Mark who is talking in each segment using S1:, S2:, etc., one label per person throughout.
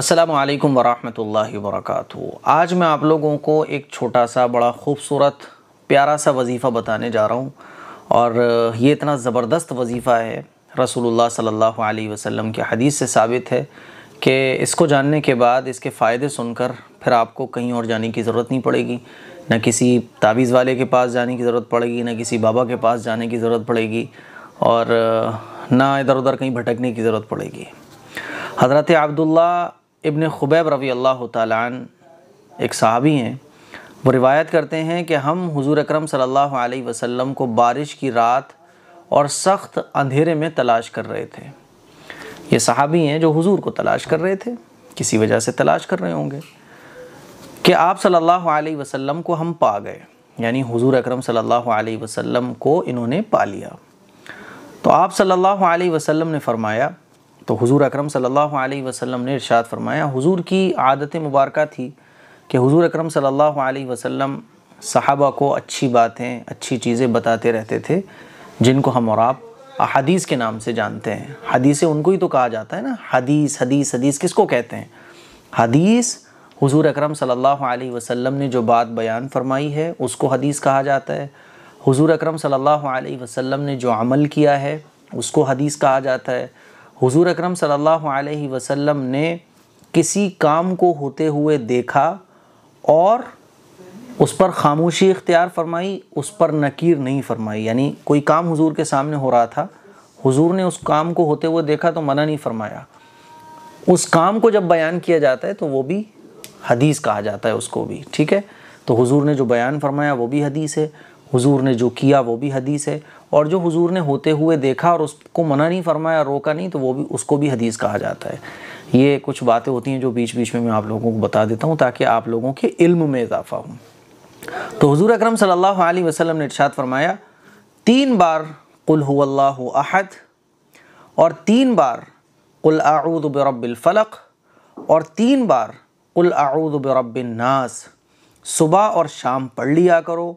S1: असलकम वरहमल वर्क आज मैं आप लोगों को एक छोटा सा बड़ा ख़ूबसूरत प्यारा सा वजीफ़ा बताने जा रहा हूँ और ये इतना ज़बरदस्त वजीफ़ा है रसूलुल्लाह सल्लल्लाहु अलैहि वसल्लम की हदीस से साबित है कि इसको जानने के बाद इसके फ़ायदे सुनकर फिर आपको कहीं और जाने की ज़रूरत नहीं पड़ेगी न किसी ताबीज़ वाले के पास जाने की ज़रूरत पड़ेगी ना किसी बाबा के पास जाने की ज़रूरत पड़ेगी और ना इधर उधर कहीं भटकने की ज़रूरत पड़ेगी हज़रत अब्दुल्ला इबन खुबैब रवी अल्लाह तन एक सहाबी हैं वो रिवायत करते हैं कि हम हुजूर अकरम सल्लल्लाहु अलैहि वसल्लम को बारिश की रात और सख्त अंधेरे में तलाश कर रहे थे ये सहाबी हैं जो हुजूर को तलाश कर रहे थे किसी वजह से तलाश कर रहे होंगे कि आप सल्लल्लाहु अलैहि वसल्लम को हम पा गए यानी हुजूर अकरम सल्लल्लाहु अलैहि वसल्लम को इन्होंने पा लिया तो आप सल्लल्लाहु अलैहि वसल्लम ने फरमाया तो हुजूर अकरम सल्लल्लाहु अलैहि वसल्लम ने इरशाद फरमाया हुजूर की आदत मुबारक थी कि हुजूर अकरम सल्लल्लाहु अलैहि वसल्लम सहाबा को अच्छी बातें अच्छी चीज़ें बताते रहते थे जिनको हम और आप हदीस के नाम से जानते हैं हदीसें उनको ही तो कहा जाता है ना हदीस हदीस हदीस किसको कहते हैं हदीस हुजूर अकरम सल्लल्लाहु अलैहि वसल्लम ने जो बात बयान फरमाई है उसको हदीस कहा जाता है हुजूर अकरम सल्लल्लाहु अलैहि वसल्लम ने जो अमल किया है उसको हदीस कहा जाता है हुजूर अकरम सल्लल्लाहु अलैहि वसल्लम ने किसी काम को होते हुए देखा और उस पर खामोशी इख्तियार फरमाई उस पर नकीर नहीं फरमाई यानी कोई काम हुजूर के सामने हो रहा था हुजूर ने उस काम को होते हुए देखा तो मना नहीं फरमाया उस काम को जब बयान किया जाता है तो वो भी हदीस कहा जाता है उसको भी ठीक है तो हुजूर ने जो बयान फरमाया वो भी हदीस है हुजूर ने जो किया वो भी हदीस है और जो हुजूर ने होते हुए देखा और उसको मना नहीं फरमाया रोका नहीं तो वो भी उसको भी हदीस कहा जाता है ये कुछ बातें होती हैं जो बीच बीच में मैं आप लोगों को बता देता हूँ ताकि आप लोगों के इल्म में इजाफा हो तो हजूर अक्रम सल्लल्लाहु अलैहि वसल्लम ने इर्शाद फरमाया तीन बार कुल अहद और तीन बार कुल आऊद बरबिलफ़लक और तीन बार कुल आऊद नास सुबह और शाम पढ़ लिया करो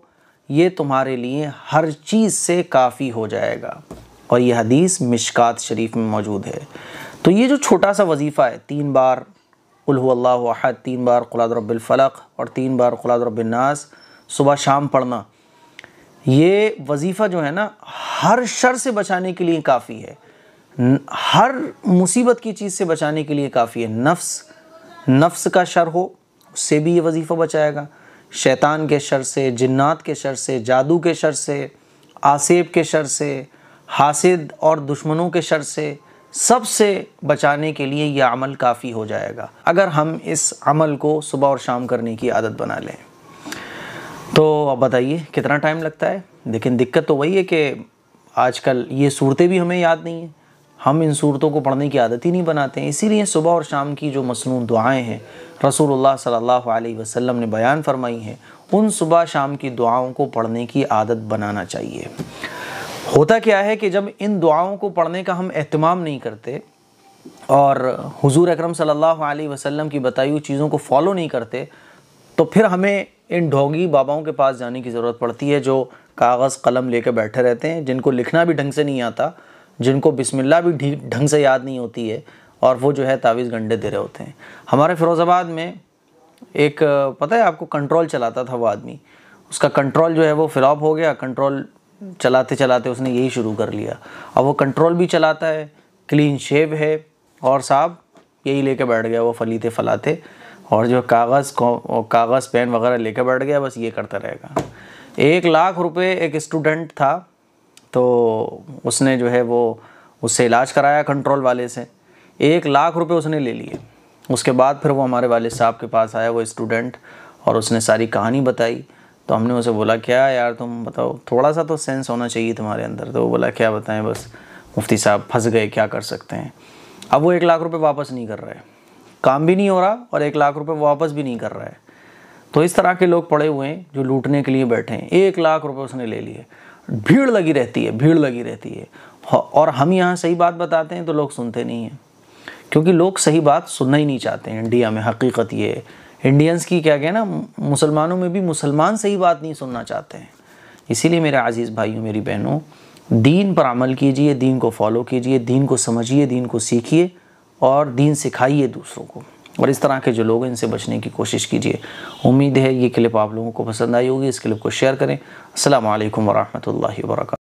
S1: ये तुम्हारे लिए हर चीज़ से काफ़ी हो जाएगा और यह हदीस मिशकात शरीफ में मौजूद है तो ये जो छोटा सा वजीफ़ा है तीन बार उल्हद तीन बार क़ुलाद रब्बिलफ़लक और तीन बार क़ुलाद रब्बिलनास सुबह शाम पढ़ना ये वजीफ़ा जो है ना हर शर से बचाने के लिए काफ़ी है हर मुसीबत की चीज़ से बचाने के लिए काफ़ी है नफ्स नफ्स का शर हो उससे भी ये वजीफ़ा बचाएगा शैतान के शर से जिन्नात के शर से जादू के शर से आसेब के शर से हासिद और दुश्मनों के शर से सबसे बचाने के लिए यह अमल काफ़ी हो जाएगा अगर हम इस अमल को सुबह और शाम करने की आदत बना लें तो अब बताइए कितना टाइम लगता है लेकिन दिक्कत तो वही है कि आजकल ये सूरतें भी हमें याद नहीं हैं हम इन सूरतों को पढ़ने की आदत ही नहीं बनाते हैं इसीलिए सुबह और शाम की जो मसनू दुआएं हैं रसूलुल्लाह सल्लल्लाहु अलैहि वसल्लम ने बयान फरमाई हैं उन सुबह शाम की दुआओं को पढ़ने की आदत बनाना चाहिए होता क्या है कि जब इन दुआओं को पढ़ने का हम अहतमाम नहीं करते और हुजूर अकरम सल्लल्लाहु अलैहि वसल्लम की बताई हुई चीज़ों को फॉलो नहीं करते तो फिर हमें इन ढोंगी बाबाओं के पास जाने की ज़रूरत पड़ती है जो कागज़ कलम लेकर बैठे रहते हैं जिनको लिखना भी ढंग से नहीं आता जिनको बिस्मिल्ला भी ढंग से याद नहीं होती है और वो जो है तावीज़ गंडे दे रहे होते हैं हमारे फिरोज़ाबाद में एक पता है आपको कंट्रोल चलाता था वो आदमी उसका कंट्रोल जो है वो फ्लॉप हो गया कंट्रोल चलाते चलाते उसने यही शुरू कर लिया अब वो कंट्रोल भी चलाता है क्लीन शेव है और साहब यही लेके बैठ गया वो फलीते फलाते और जो कागज़ कागज़ पेन वगैरह लेके बैठ गया बस ये करता रहेगा एक लाख रुपए एक स्टूडेंट था तो उसने जो है वो उससे इलाज कराया कंट्रोल वाले से एक लाख रुपए उसने ले लिए उसके बाद फिर वो हमारे वाले साहब के पास आया वो स्टूडेंट और उसने सारी कहानी बताई तो हमने उसे बोला क्या यार तुम बताओ थोड़ा सा तो सेंस होना चाहिए तुम्हारे अंदर तो वो बोला क्या बताएं बस मुफ्ती साहब फंस गए क्या कर सकते हैं अब वो एक लाख रुपये वापस नहीं कर रहे काम भी नहीं हो रहा और एक लाख रुपये वापस भी नहीं कर रहा है तो इस तरह के लोग पड़े हुए हैं जो लूटने के लिए बैठे हैं एक लाख रुपये उसने ले लिए भीड़ लगी रहती है भीड़ लगी रहती है हाँ, और हम यहाँ सही बात बताते हैं तो लोग सुनते नहीं हैं क्योंकि लोग सही बात सुनना ही नहीं चाहते हैं इंडिया में हकीकत ये इंडियंस की क्या कहना मुसलमानों में भी मुसलमान सही बात नहीं सुनना चाहते हैं इसीलिए मेरे आज़ीज़ भाइयों मेरी बहनों दीन पर अमल कीजिए दीन को फॉलो कीजिए दीन को समझिए दीन को सीखिए और दीन सिखाइए दूसरों को और इस तरह के जो लोग हैं इनसे बचने की कोशिश कीजिए उम्मीद है ये क्लिप आप लोगों को पसंद आई होगी इस क्लिप को शेयर करें असल वरहमल वर्का